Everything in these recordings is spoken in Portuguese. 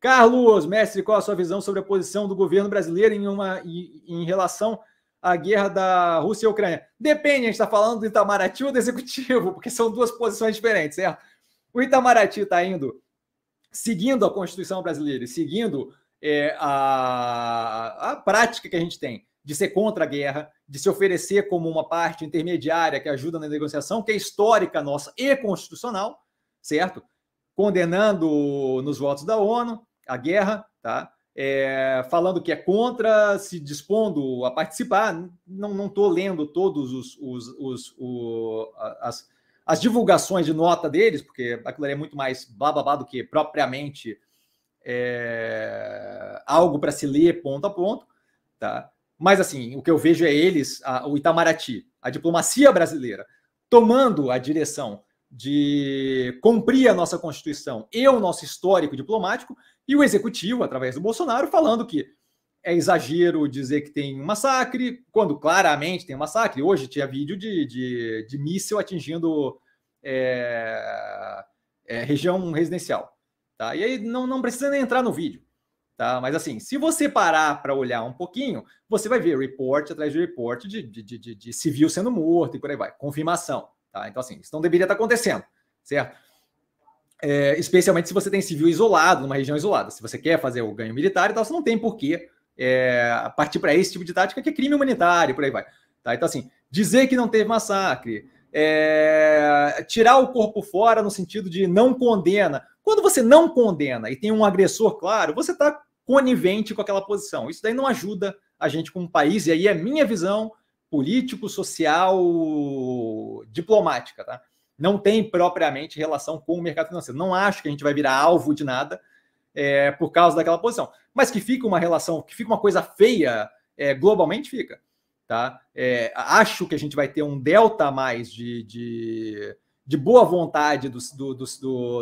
Carlos, mestre, qual a sua visão sobre a posição do governo brasileiro em, uma, em, relação à guerra da Rússia e Ucrânia? Depende, a gente está falando do Itamaraty ou do Executivo, porque são duas posições diferentes, certo? O Itamaraty está indo seguindo a Constituição brasileira e seguindo é, a, a prática que a gente tem de ser contra a guerra, de se oferecer como uma parte intermediária que ajuda na negociação, que é histórica nossa e constitucional, certo? Condenando nos votos da ONU, a guerra, tá? É, falando que é contra, se dispondo a participar. Não estou lendo todos os, os, os o, as, as, divulgações de nota deles, porque aquilo é muito mais bababá do que propriamente é, algo para se ler ponto a ponto, tá? Mas assim, o que eu vejo é eles, a, o Itamaraty, a diplomacia brasileira, tomando a direção de cumprir a nossa Constituição e o nosso histórico diplomático, e o executivo, através do Bolsonaro, falando que é exagero dizer que tem um massacre, quando claramente tem um massacre. Hoje tinha vídeo de, de, de míssil atingindo é, é, região residencial. Tá? E aí não, não precisa nem entrar no vídeo. Tá? Mas assim, se você parar para olhar um pouquinho, você vai ver report atrás de report de, de, de, de civil sendo morto e por aí vai. Confirmação. Tá? Então, assim, isso não deveria estar acontecendo, certo? É, especialmente se você tem civil isolado, numa região isolada. Se você quer fazer o ganho militar e tal, você não tem porquê é, partir para esse tipo de tática que é crime humanitário, por aí vai. Tá? Então, assim, dizer que não teve massacre, é, tirar o corpo fora no sentido de não condena. Quando você não condena e tem um agressor claro, você está conivente com aquela posição. Isso daí não ajuda a gente como país, e aí é minha visão, político-social diplomática, tá? Não tem propriamente relação com o mercado financeiro. Não acho que a gente vai virar alvo de nada é, por causa daquela posição. Mas que fica uma relação, que fica uma coisa feia é, globalmente, fica. Tá? É, acho que a gente vai ter um delta a mais de, de, de boa vontade do do, do,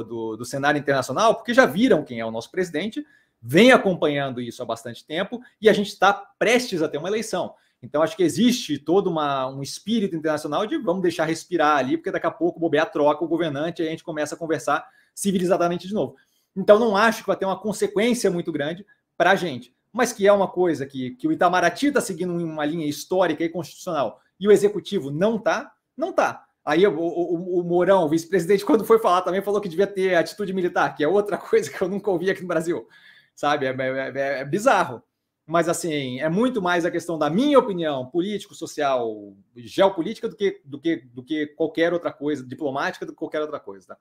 do, do cenário internacional, porque já viram quem é o nosso presidente, vem acompanhando isso há bastante tempo e a gente está prestes a ter uma eleição. Então, acho que existe todo uma, um espírito internacional de vamos deixar respirar ali, porque daqui a pouco bobear troca o governante e a gente começa a conversar civilizadamente de novo. Então, não acho que vai ter uma consequência muito grande para a gente, mas que é uma coisa que, que o Itamaraty está seguindo uma linha histórica e constitucional e o executivo não tá, não tá. Aí o, o, o Mourão, o vice-presidente, quando foi falar também, falou que devia ter atitude militar, que é outra coisa que eu nunca ouvi aqui no Brasil, sabe? é, é, é, é bizarro mas assim, é muito mais a questão da minha opinião político, social, geopolítica do que, do que, do que qualquer outra coisa, diplomática do que qualquer outra coisa. Tá?